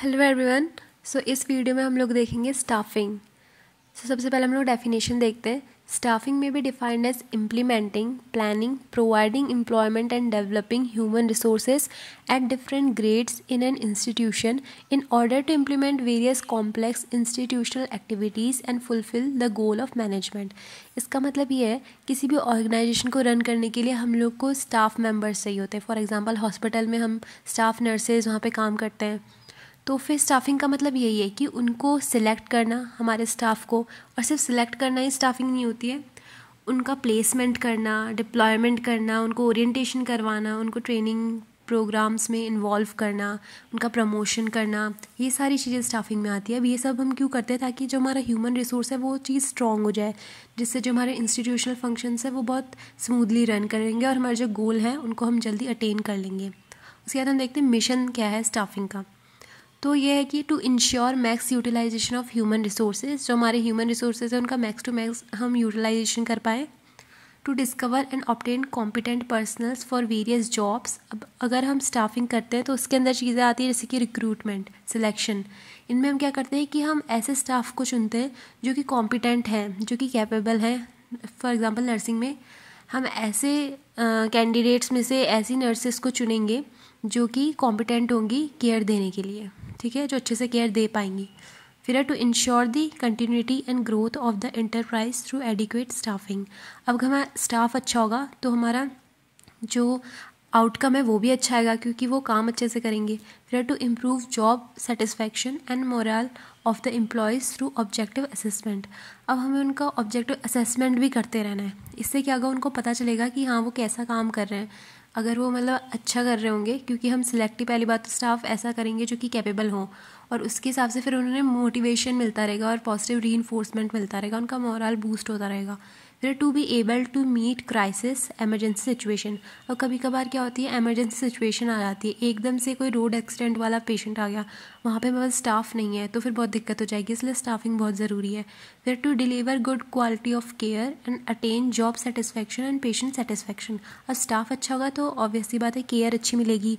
hello everyone so इस video में हम लोग देखेंगे स्टाफिंग सो so, सबसे पहले हम लोग डेफिनेशन देखते हैं स्टाफिंग में भी defined as implementing planning providing employment and developing human resources at different grades in an institution in order to implement various complex institutional activities and fulfil the goal of management इसका मतलब ये है किसी भी organisation को run करने के लिए हम लोग को स्टाफ मेम्बर्स चाहिए होते हैं फॉर एग्जाम्पल हॉस्पिटल में हम स्टाफ नर्सेज वहाँ पर काम करते हैं तो फिर स्टाफिंग का मतलब यही है कि उनको सिलेक्ट करना हमारे स्टाफ को और सिर्फ सिलेक्ट करना ही स्टाफिंग नहीं होती है उनका प्लेसमेंट करना डिप्लॉयमेंट करना उनको ओरिएंटेशन करवाना उनको ट्रेनिंग प्रोग्राम्स में इन्वॉल्व करना उनका प्रमोशन करना ये सारी चीज़ें स्टाफिंग में आती है अब ये सब हम क्यों करते हैं ताकि जो हमारा ह्यूमन रिसोर्स है वो चीज़ स्ट्रॉन्ग हो जाए जिससे जो हमारे इंस्टीट्यूशनल फंक्शंस है वो बहुत स्मूथली रन करेंगे और हमारे जो गोल हैं उनको हम जल्दी अटेन कर लेंगे उसके बाद हम देखते हैं मिशन क्या है स्टाफिंग का तो ये है कि to ensure max utilisation of human resources जो हमारे ह्यूमन रिसोर्सेज हैं उनका मैक्स टू मैक्स हम यूटिलाइजेशन कर पाएँ to discover and obtain competent personnels for various jobs अब अगर हम स्टाफिंग करते हैं तो उसके अंदर चीज़ें आती है जैसे कि रिक्रूटमेंट सिलेक्शन इनमें हम क्या करते हैं कि हम ऐसे स्टाफ को चुनते हैं जो कि कॉम्पिटेंट हैं जो कि कैपेबल हैं फॉर एग्ज़ाम्पल नर्सिंग में हम ऐसे कैंडिडेट्स uh, में से ऐसी नर्सेस को चुनेंगे जो कि कॉम्पिटेंट होंगी केयर देने के लिए ठीक है जो अच्छे से केयर दे पाएंगी फिर है to ensure the continuity and growth of the enterprise through adequate staffing अब हमारा स्टाफ अच्छा होगा तो हमारा जो आउटकम है वो भी अच्छा आएगा क्योंकि वो काम अच्छे से करेंगे फिर to improve job satisfaction and morale of the employees through objective assessment अब हमें उनका ऑब्जेक्टिव असेसमेंट भी करते रहना है इससे क्या होगा उनको पता चलेगा कि हाँ वो कैसा काम कर रहे हैं अगर वो मतलब अच्छा कर रहे होंगे क्योंकि हम सिलेक्टिव पहली बात तो स्टाफ ऐसा करेंगे जो कि कैपेबल हों और उसके हिसाब से फिर उन्हें मोटिवेशन मिलता रहेगा और पॉजिटिव री मिलता रहेगा उनका मॉरल बूस्ट होता रहेगा फिर to be able to meet crisis emergency situation और कभी कभार क्या होती है एमरजेंसी सिचुएशन आ जाती है एकदम से कोई रोड एक्सीडेंट वाला पेशेंट आ गया वहाँ पे मेरे स्टाफ नहीं है तो फिर बहुत दिक्कत हो जाएगी इसलिए स्टाफिंग बहुत ज़रूरी है फिर to deliver good quality of care and attain job satisfaction and patient satisfaction और स्टाफ अच्छा होगा तो ऑब्वियसली बात है केयर अच्छी मिलेगी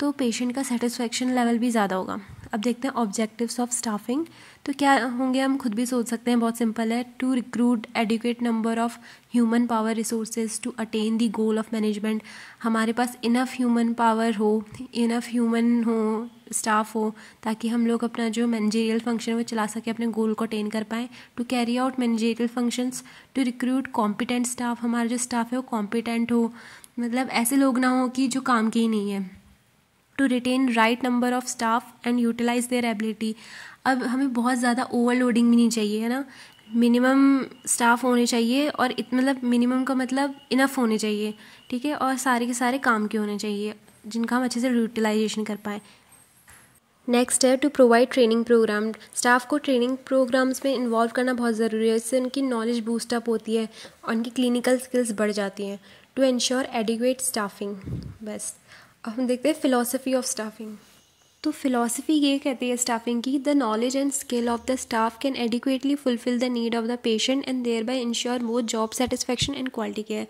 तो पेशेंट का सेटिस्फेक्शन लेवल भी ज़्यादा होगा अब देखते हैं ऑब्जेक्टिव्स ऑफ स्टाफिंग तो क्या होंगे हम खुद भी सोच सकते हैं बहुत सिंपल है to recruit adequate number of human power resources to attain the goal of management हमारे पास इनफ ह्यूमन पावर हो इनफ ह्यूमन हो स्टाफ हो ताकि हम लोग अपना जो मैनेजेरियल फंक्शन है वो चला सके अपने गोल को अटेन कर पाएँ to carry out managerial functions to recruit competent staff हमारा जो स्टाफ है वो कॉम्पिटेंट हो मतलब ऐसे लोग ना हो कि जो काम के ही नहीं है to retain right number of staff and utilise their ability अब हमें बहुत ज़्यादा ओवरलोडिंग भी नहीं चाहिए है ना मिनिमम स्टाफ होने चाहिए और इत मतलब मिनिमम का मतलब इनफ होने चाहिए ठीक है और सारे के सारे काम के होने चाहिए जिनका हम अच्छे से यूटिलाइजेशन कर पाए नेक्स्ट है to provide training programme staff को ट्रेनिंग प्रोग्राम्स में इन्वॉल्व करना बहुत ज़रूरी है इससे उनकी नॉलेज बूस्टअप होती है उनकी क्लिनिकल स्किल्स बढ़ जाती हैं टू इंश्योर एडिक्वेट स्टाफिंग बस अब हम देखते हैं फिलोसफी ऑफ स्टाफिंग तो फिलॉसफी ये कहती है स्टाफिंग की the knowledge and skill of the staff can adequately fulfil the need of the patient and thereby ensure more job satisfaction and quality care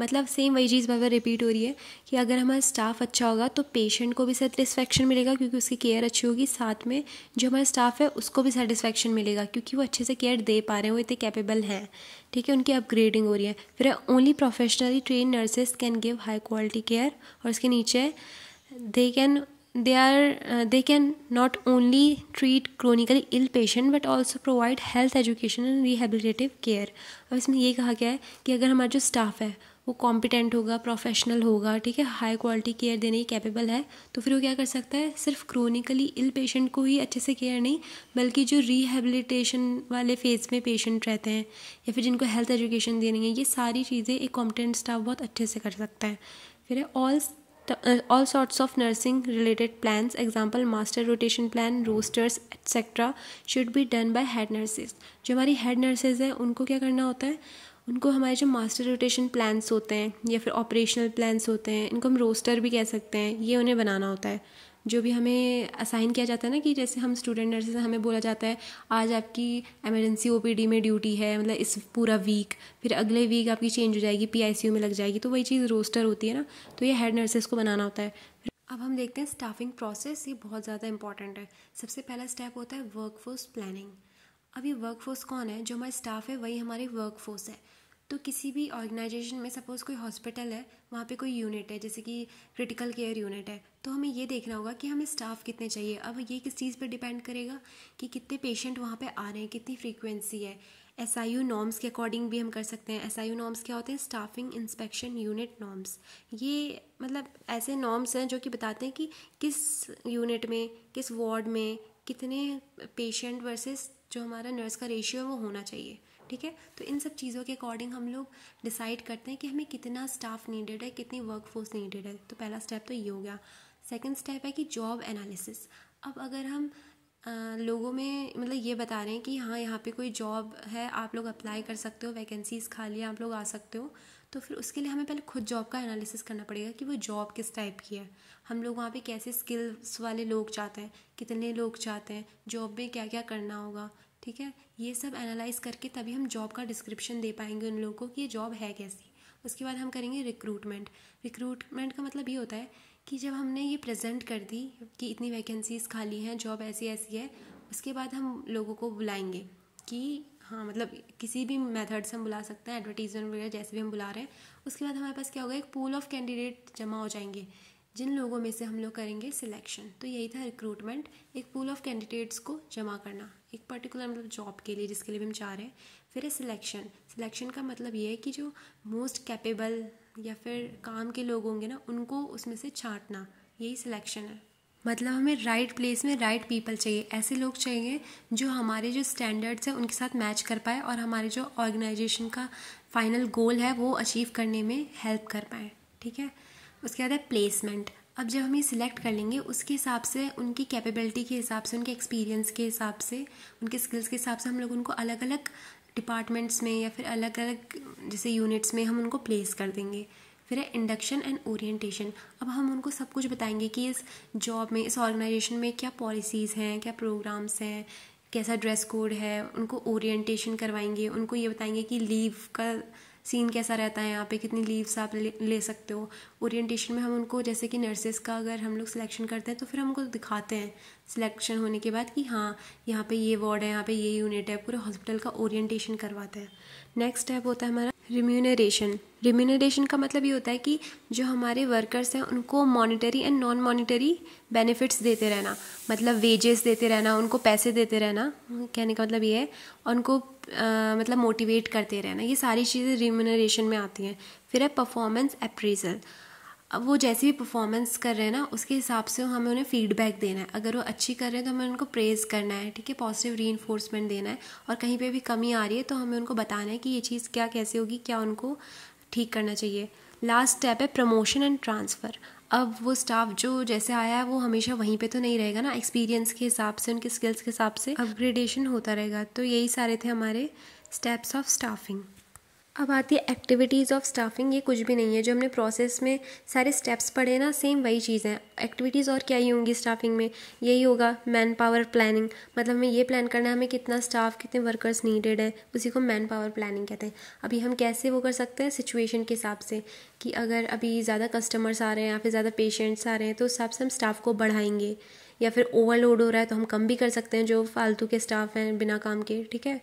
मतलब सेम वही चीज़ बार बार repeat हो रही है कि अगर हमारा स्टाफ अच्छा होगा तो पेशेंट को भी सेटिस्फेक्शन मिलेगा क्योंकि उसकी केयर अच्छी होगी साथ में जो हमारा स्टाफ है उसको भी सेटिस्फेक्शन मिलेगा क्योंकि वो अच्छे से केयर दे पा रहे हैं वो इतने कैपेबल हैं ठीक है उनकी अपग्रेडिंग हो रही है फिर only professionally trained nurses can give high quality care और उसके नीचे they can they are they can not only treat chronically ill patient but also provide health education and and care अब इसमें ये कहा गया है कि अगर हमारा जो स्टाफ है वो कॉम्पिटेंट होगा प्रोफेशनल होगा ठीक है हाई क्वालिटी केयर देने की कैपेबल है तो फिर वो क्या कर सकता है सिर्फ क्रोनिकली इल पेशेंट को ही अच्छे से केयर नहीं बल्कि जो रिहेबिलिटेशन वाले फेज़ में पेशेंट रहते हैं या फिर जिनको हेल्थ एजुकेशन देनी है ये सारी चीज़ें एक कॉम्पिटेंट स्टाफ बहुत अच्छे से कर सकता है फिर है all the, all sorts of nursing related plans example master rotation plan roosters etc should be done by head nurses जो हमारी head nurses हैं उनको क्या करना होता है उनको हमारे जो मास्टर रोटेशन प्लान्स होते हैं या फिर ऑपरेशनल प्लान्स होते हैं इनको हम रोस्टर भी कह सकते हैं ये उन्हें बनाना होता है जो भी हमें असाइन किया जाता है ना कि जैसे हम स्टूडेंट नर्सेज हमें बोला जाता है आज आपकी एमरजेंसी ओपीडी में ड्यूटी है मतलब इस पूरा वीक फिर अगले वीक आपकी चेंज हो जाएगी पीआईसीयू में लग जाएगी तो वही चीज़ रोस्टर होती है ना तो ये हेड नर्सेज को बनाना होता है अब हम देखते हैं स्टाफिंग प्रोसेस ये बहुत ज़्यादा इंपॉर्टेंट है सबसे पहला स्टेप होता है वर्कफोर्स प्लानिंग अब ये वर्कफोर्स कौन है जो हमारा स्टाफ है वही हमारी वर्कफोर्स है तो किसी भी ऑर्गेनाइजेशन में सपोज़ कोई हॉस्पिटल है वहाँ पे कोई यूनिट है जैसे कि क्रिटिकल केयर यूनिट है तो हमें ये देखना होगा कि हमें स्टाफ कितने चाहिए अब ये किस चीज़ पे डिपेंड करेगा कि कितने पेशेंट वहाँ पे आ रहे हैं कितनी फ्रीक्वेंसी है एस आई यू नॉर्म्स के अकॉर्डिंग भी हम कर सकते हैं एस आई यू नॉर्म्स क्या होते हैं स्टाफिंग इंस्पेक्शन यूनिट नॉर्म्स ये मतलब ऐसे नॉर्म्स हैं जो कि बताते हैं कि किस यूनिट में किस वार्ड में कितने पेशेंट वर्सेस जो हमारा नर्स का रेशियो है वो होना चाहिए ठीक है तो इन सब चीज़ों के अकॉर्डिंग हम लोग डिसाइड करते हैं कि हमें कितना स्टाफ नीडेड है कितनी वर्कफोर्स नीडेड है तो पहला स्टेप तो ये हो गया सेकेंड स्टेप है कि जॉब एनालिसिस अब अगर हम आ, लोगों में मतलब ये बता रहे हैं कि हाँ यहाँ पे कोई जॉब है आप लोग अप्लाई कर सकते हो वैकेंसीज़ खाली आप लोग आ सकते हो तो फिर उसके लिए हमें पहले खुद जॉब का एनालिसिस करना पड़ेगा कि वो जॉब किस टाइप की है हम लोग वहाँ पे कैसे स्किल्स वाले लोग चाहते हैं कितने लोग चाहते हैं जॉब में क्या क्या करना होगा ठीक है ये सब एनालाइज करके तभी हम जॉब का डिस्क्रिप्शन दे पाएंगे उन लोगों को कि ये जॉब है कैसी उसके बाद हम करेंगे रिक्रूटमेंट रिक्रूटमेंट का मतलब ये होता है कि जब हमने ये प्रेजेंट कर दी कि इतनी वैकेंसीज़ खाली हैं जॉब ऐसी ऐसी है उसके बाद हम लोगों को बुलाएंगे कि हाँ मतलब किसी भी मेथड से हम बुला सकते हैं एडवर्टीजमेंट वगैरह जैसे भी हम बुला रहे हैं उसके बाद हमारे पास क्या होगा एक पूल ऑफ कैंडिडेट जमा हो जाएंगे जिन लोगों में से हम लोग करेंगे सिलेक्शन तो यही था रिक्रूटमेंट एक पूल ऑफ कैंडिडेट्स को जमा करना एक पर्टिकुलर मतलब जॉब के लिए जिसके लिए भी हम चाह रहे हैं फिर है सिलेक्शन सिलेक्शन का मतलब ये है कि जो मोस्ट कैपेबल या फिर काम के लोग होंगे ना उनको उसमें से छाँटना यही सिलेक्शन है मतलब हमें राइट right प्लेस में राइट right पीपल चाहिए ऐसे लोग चाहिए जो हमारे जो स्टैंडर्ड्स हैं उनके साथ मैच कर पाए और हमारे जो ऑर्गेनाइजेशन का फाइनल गोल है वो अचीव करने में हेल्प कर पाए ठीक है उसके बाद है प्लेसमेंट अब जब हम ये सिलेक्ट कर लेंगे उसके हिसाब से उनकी कैपेबिलिटी के हिसाब से उनके एक्सपीरियंस के हिसाब से उनके स्किल्स के हिसाब से हम लोग उनको अलग अलग डिपार्टमेंट्स में या फिर अलग अलग जैसे यूनिट्स में हम उनको प्लेस कर देंगे फिर है इंडक्शन एंड ओरिएंटेशन अब हम उनको सब कुछ बताएंगे कि इस जॉब में इस ऑर्गेनाइजेशन में क्या पॉलिसीज़ हैं क्या प्रोग्राम्स हैं कैसा ड्रेस कोड है उनको ओरिएंटेशन करवाएंगे उनको ये बताएंगे कि लीव का सीन कैसा रहता है यहाँ पे कितनी लीव्स आप ले, सकते हो ओरिएंटेशन में हम उनको जैसे कि नर्सेज का अगर हम लोग सिलेक्शन करते हैं तो फिर हमको दिखाते हैं सिलेक्शन होने के बाद कि हाँ यहाँ पे ये वार्ड है यहाँ पे ये यूनिट है पूरे हॉस्पिटल का ओरिएंटेशन करवाते हैं नेक्स्ट स्टेप होता है हमारा रिम्यूनरेशन रिम्यूनरेशन का मतलब ये होता है कि जो हमारे वर्कर्स हैं उनको monetary and non monetary benefits देते रहना मतलब वेजेस देते रहना उनको पैसे देते रहना कहने का मतलब ये है उनको आ, मतलब मोटिवेट करते रहना ये सारी चीज़ें रिम्यूनरेशन में आती हैं फिर है परफॉर्मेंस अप्रेजल अब वो जैसी भी परफॉर्मेंस कर रहे हैं ना उसके हिसाब से हमें उन्हें फीडबैक देना है अगर वो अच्छी कर रहे हैं तो हमें उनको प्रेज़ करना है ठीक है पॉजिटिव री देना है और कहीं पर भी कमी आ रही है तो हमें उनको बताना है कि ये चीज़ क्या कैसे होगी क्या उनको ठीक करना चाहिए लास्ट स्टेप है प्रमोशन एंड ट्रांसफ़र अब वो स्टाफ जो जैसे आया है वो हमेशा वहीं पे तो नहीं रहेगा ना एक्सपीरियंस के हिसाब से उनके स्किल्स के हिसाब से अपग्रेडेशन होता रहेगा तो यही सारे थे हमारे स्टेप्स ऑफ स्टाफिंग अब आती है एक्टिविटीज़ ऑफ स्टाफिंग ये कुछ भी नहीं है जो हमने प्रोसेस में सारे स्टेप्स पढ़े ना सेम वही चीज़ है एक्टिविटीज़ और क्या ही होंगी स्टाफिंग में यही होगा मैन पावर प्लानिंग मतलब हमें ये प्लान करना है हमें कितना स्टाफ कितने वर्कर्स नीडेड है उसी को मैन पावर प्लानिंग कहते हैं अभी हम कैसे वो कर सकते हैं सिचुएशन के हिसाब से कि अगर अभी ज़्यादा कस्टमर्स आ रहे हैं या फिर ज़्यादा पेशेंट्स आ रहे हैं तो उस हिसाब से हम स्टाफ को बढ़ाएंगे या फिर ओवरलोड हो रहा है तो हम कम भी कर सकते हैं जो फालतू के स्टाफ हैं बिना काम के ठीक है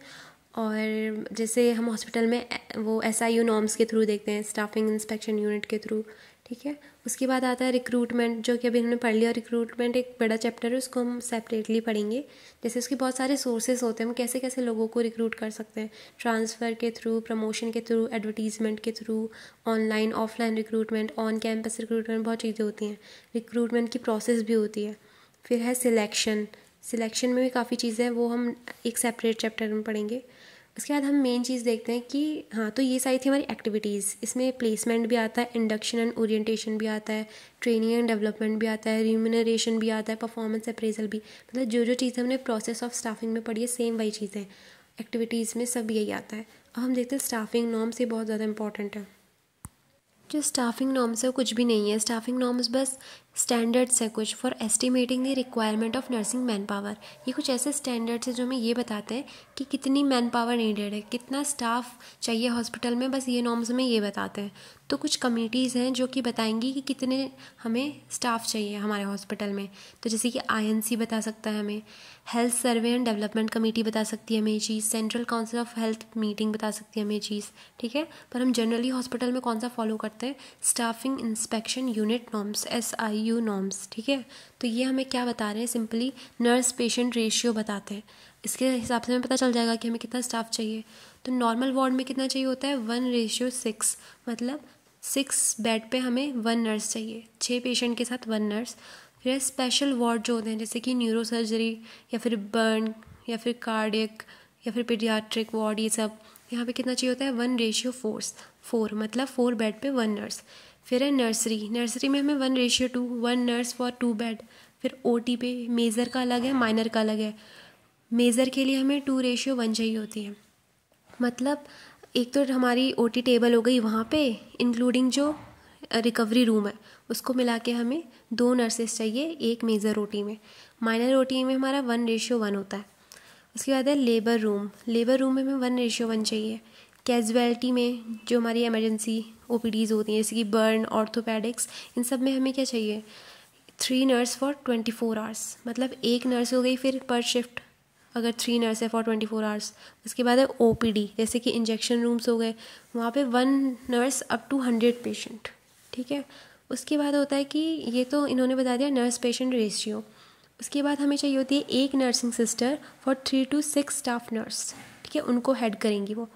और जैसे हम हॉस्पिटल में वो एस आई यू नॉर्म्स के थ्रू देखते हैं स्टाफिंग इंस्पेक्शन यूनिट के थ्रू ठीक है उसके बाद आता है रिक्रूटमेंट जो कि अभी हमने पढ़ लिया और रिक्रूटमेंट एक बड़ा चैप्टर है उसको हम सेपरेटली पढ़ेंगे जैसे उसके बहुत सारे सोर्सेज होते हैं हम कैसे कैसे लोगों को रिक्रूट कर सकते हैं ट्रांसफ़र के थ्रू प्रमोशन के थ्रू एडवर्टीजमेंट के through online offline recruitment on campus recruitment बहुत चीज़ें होती हैं रिक्रूटमेंट की प्रोसेस भी होती है फिर है सिलेक्शन सिलेक्शन में भी काफ़ी चीज़ें हैं वो हम एक सेपरेट चैप्टर में पढ़ेंगे उसके बाद हम मेन चीज़ देखते हैं कि हाँ तो ये सारी थी हमारी एक्टिविटीज़ इसमें प्लेसमेंट भी आता है इंडक्शन एंड ओरिएंटेशन भी आता है ट्रेनिंग एंड डेवलपमेंट भी आता है रिम्यूनरेशन भी आता है परफॉर्मेंस अप्रेजल भी मतलब जो जो चीज़ें हमने प्रोसेस ऑफ स्टाफिंग में पढ़ी है सेम वही चीज़ें एक्टिविटीज़ में सब यही आता है अब हम देखते हैं स्टाफिंग नॉर्म्स ये बहुत ज़्यादा इंपॉर्टेंट है जो स्टाफिंग नॉर्म्स है वो कुछ भी नहीं है स्टाफिंग नॉर्म्स बस स्टैंडर्ड्स हैं कुछ for estimating the requirement of nursing man power ये कुछ ऐसे स्टैंडर्ड्स हैं जो हमें ये बताते हैं कि कितनी मैन पावर नीडेड है कितना स्टाफ चाहिए हॉस्पिटल में बस ये नॉर्म्स हमें ये बताते हैं तो कुछ कमेटीज़ हैं जो कि बताएंगी कि कितने हमें स्टाफ चाहिए हमारे हॉस्पिटल में तो जैसे कि आई बता सकता है हमें health survey and development committee बता सकती है हमें ये चीज़ central council of health meeting बता सकती है हमें ये चीज़ ठीक है पर हम जनरली हॉस्पिटल में कौन सा फॉलो करते हैं staffing inspection unit norms S I U norms ठीक है तो ये हमें क्या बता रहे हैं सिंपली नर्स पेशेंट रेशियो बताते हैं इसके हिसाब से हमें पता चल जाएगा कि हमें कितना स्टाफ चाहिए तो नॉर्मल वार्ड में कितना चाहिए होता है वन रेशियो सिक्स मतलब सिक्स बेड पे हमें वन नर्स चाहिए छः पेशेंट के साथ वन नर्स फिर स्पेशल वार्ड जो होते हैं जैसे कि न्यूरो सर्जरी या फिर बर्न या फिर कार्डिक या फिर पीडियाट्रिक वार्ड ये सब यहाँ पे कितना चाहिए होता है वन रेशियो फोर्स फोर मतलब फोर बेड पे वन नर्स फिर है नर्सरी नर्सरी में हमें one ratio two one nurse for two bed फिर ओ टी पे मेज़र का अलग है माइनर का अलग है मेज़र के लिए हमें टू रेशियो वन चाहिए होती है मतलब एक तो हमारी ओ टी टेबल हो गई वहाँ पे इंक्लूडिंग जो रिकवरी रूम है उसको मिला के हमें दो नर्सेस चाहिए एक मेज़र ओ टी में माइनर ओ टी में हमारा वन रेशियो वन होता है उसके बाद है लेबर रूम लेबर रूम में हमें वन रेशियो वन चाहिए कैजुअलिटी में जो हमारी इमरजेंसी ओ होती हैं जैसे कि बर्न ऑर्थोपैडिक्स इन सब में हमें क्या चाहिए three nurse for twenty four hours मतलब एक नर्स हो गई फिर पर शिफ्ट अगर थ्री नर्स है फॉर ट्वेंटी फोर आवर्स उसके बाद है ओ जैसे कि इंजेक्शन रूम्स हो गए वहाँ पे one nurse up to hundred patient ठीक है उसके बाद होता है कि ये तो इन्होंने बता दिया नर्स पेशेंट रेशियो उसके बाद हमें चाहिए होती है एक nursing sister for three to six staff nurse ठीक है उनको हेड करेंगी वो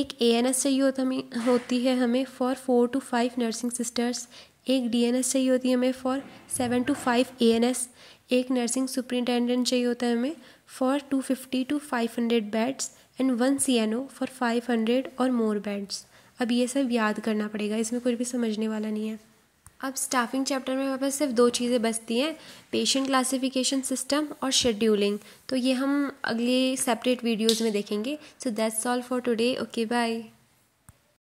एक ए एन एस चाहिए होता हमें होती है हमें for four to five nursing sisters एक डी एन एस चाहिए होती है हमें for seven to five A N S एक नर्सिंग सुपरिनटेंडेंट चाहिए होता है हमें for two fifty to five hundred beds and one C N O for five hundred और मोर बेड्स अब ये सब याद करना पड़ेगा इसमें कुछ भी समझने वाला नहीं है अब स्टाफिंग चैप्टर में हमारे पास सिर्फ दो चीज़ें बचती हैं पेशेंट क्लासिफिकेशन सिस्टम और शेड्यूलिंग तो ये हम अगले सेपरेट वीडियोज़ में देखेंगे so that's all for today okay bye